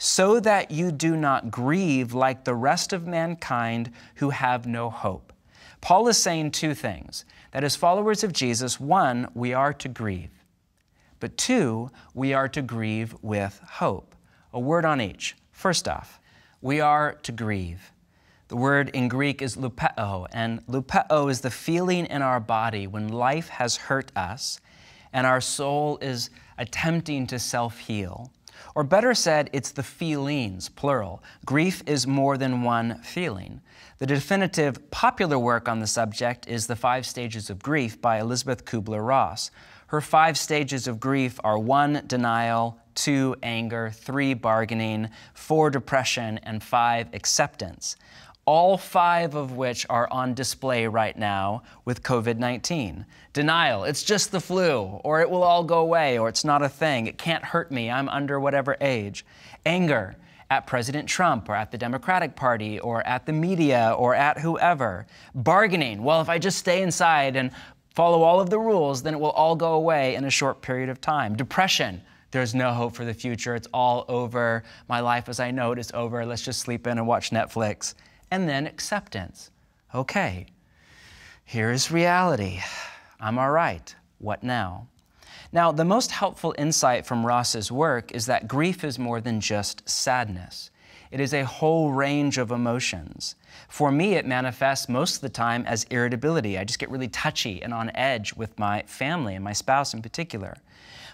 so that you do not grieve like the rest of mankind who have no hope. Paul is saying two things that as followers of Jesus, one, we are to grieve, but two, we are to grieve with hope. A word on each. First off, we are to grieve. The word in Greek is lupeo, and lupeo is the feeling in our body when life has hurt us and our soul is attempting to self heal or better said, it's the feelings, plural. Grief is more than one feeling. The definitive popular work on the subject is The Five Stages of Grief by Elizabeth Kubler Ross. Her five stages of grief are one, denial, two, anger, three, bargaining, four, depression, and five, acceptance all five of which are on display right now with COVID 19. Denial, it's just the flu, or it will all go away, or it's not a thing, it can't hurt me, I'm under whatever age. Anger, at President Trump or at the Democratic Party or at the media or at whoever. Bargaining, well, if I just stay inside and follow all of the rules, then it will all go away in a short period of time. Depression, there's no hope for the future. It's all over. My life as I know it is over. Let's just sleep in and watch Netflix and then acceptance. Okay, here is reality. I'm all right. What now? Now, the most helpful insight from Ross's work is that grief is more than just sadness. It is a whole range of emotions. For me, it manifests most of the time as irritability. I just get really touchy and on edge with my family and my spouse in particular.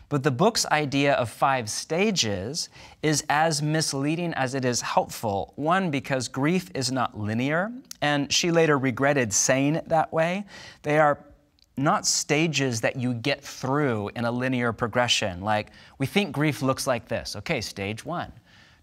But the book's idea of five stages is as misleading as it is helpful. One, because grief is not linear, and she later regretted saying it that way. They are not stages that you get through in a linear progression. Like, we think grief looks like this. Okay, stage one,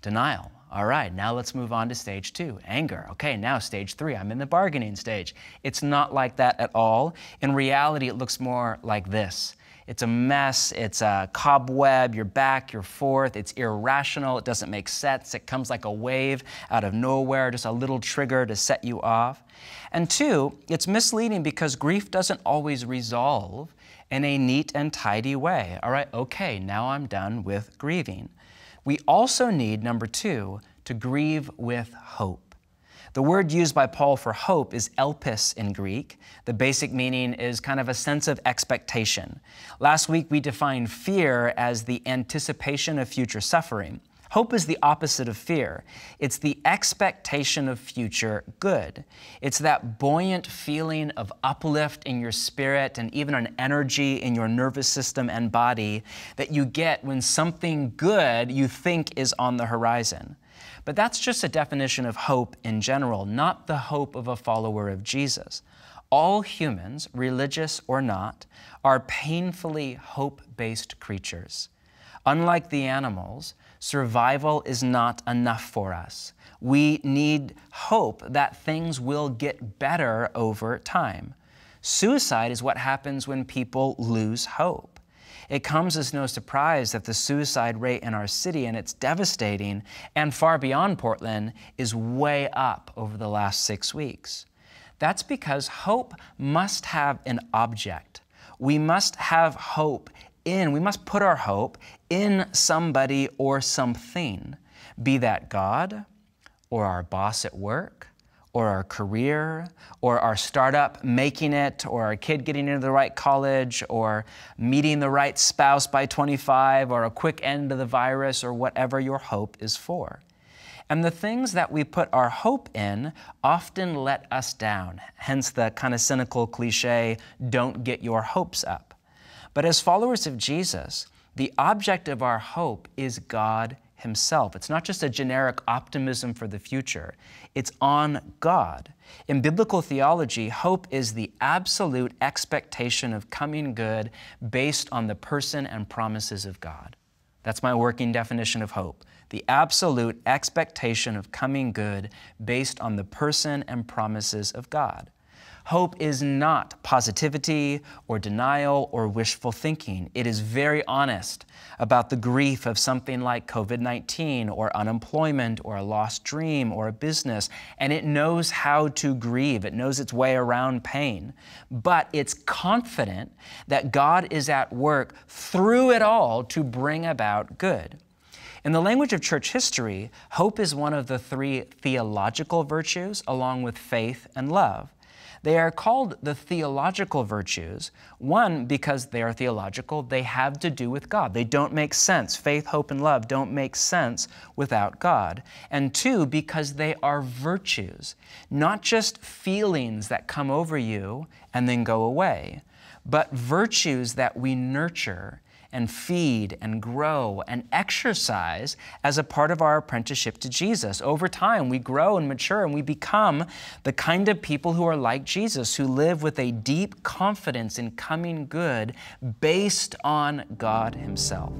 denial. All right, now let's move on to stage two anger. Okay, now stage three, I'm in the bargaining stage. It's not like that at all. In reality, it looks more like this. It's a mess, it's a cobweb, you're back, you're forth, it's irrational, it doesn't make sense, it comes like a wave out of nowhere, just a little trigger to set you off. And two, it's misleading because grief doesn't always resolve in a neat and tidy way. All right, okay, now I'm done with grieving. We also need, number two, to grieve with hope. The word used by Paul for hope is elpis in Greek. The basic meaning is kind of a sense of expectation. Last week, we defined fear as the anticipation of future suffering. Hope is the opposite of fear. It's the expectation of future good. It's that buoyant feeling of uplift in your spirit and even an energy in your nervous system and body that you get when something good you think is on the horizon. But that's just a definition of hope in general, not the hope of a follower of Jesus. All humans, religious or not, are painfully hope based creatures. Unlike the animals, survival is not enough for us. We need hope that things will get better over time. Suicide is what happens when people lose hope. It comes as no surprise that the suicide rate in our city, and it's devastating, and far beyond Portland, is way up over the last six weeks. That's because hope must have an object. We must have hope in, we must put our hope in somebody or something, be that God or our boss at work or our career or our startup making it or our kid getting into the right college or meeting the right spouse by 25 or a quick end to the virus or whatever your hope is for. And the things that we put our hope in often let us down, hence the kind of cynical cliche, don't get your hopes up. But as followers of Jesus, the object of our hope is God Himself. It's not just a generic optimism for the future, it's on God. In biblical theology, hope is the absolute expectation of coming good based on the person and promises of God. That's my working definition of hope the absolute expectation of coming good based on the person and promises of God. Hope is not positivity or denial or wishful thinking. It is very honest about the grief of something like COVID 19 or unemployment or a lost dream or a business, and it knows how to grieve. It knows its way around pain. But it's confident that God is at work through it all to bring about good. In the language of church history, hope is one of the three theological virtues, along with faith and love. They are called the theological virtues, one, because they are theological, they have to do with God. They don't make sense. Faith, hope, and love don't make sense without God. And two, because they are virtues, not just feelings that come over you and then go away, but virtues that we nurture and feed and grow and exercise as a part of our apprenticeship to Jesus. Over time, we grow and mature and we become the kind of people who are like Jesus, who live with a deep confidence in coming good based on God Himself.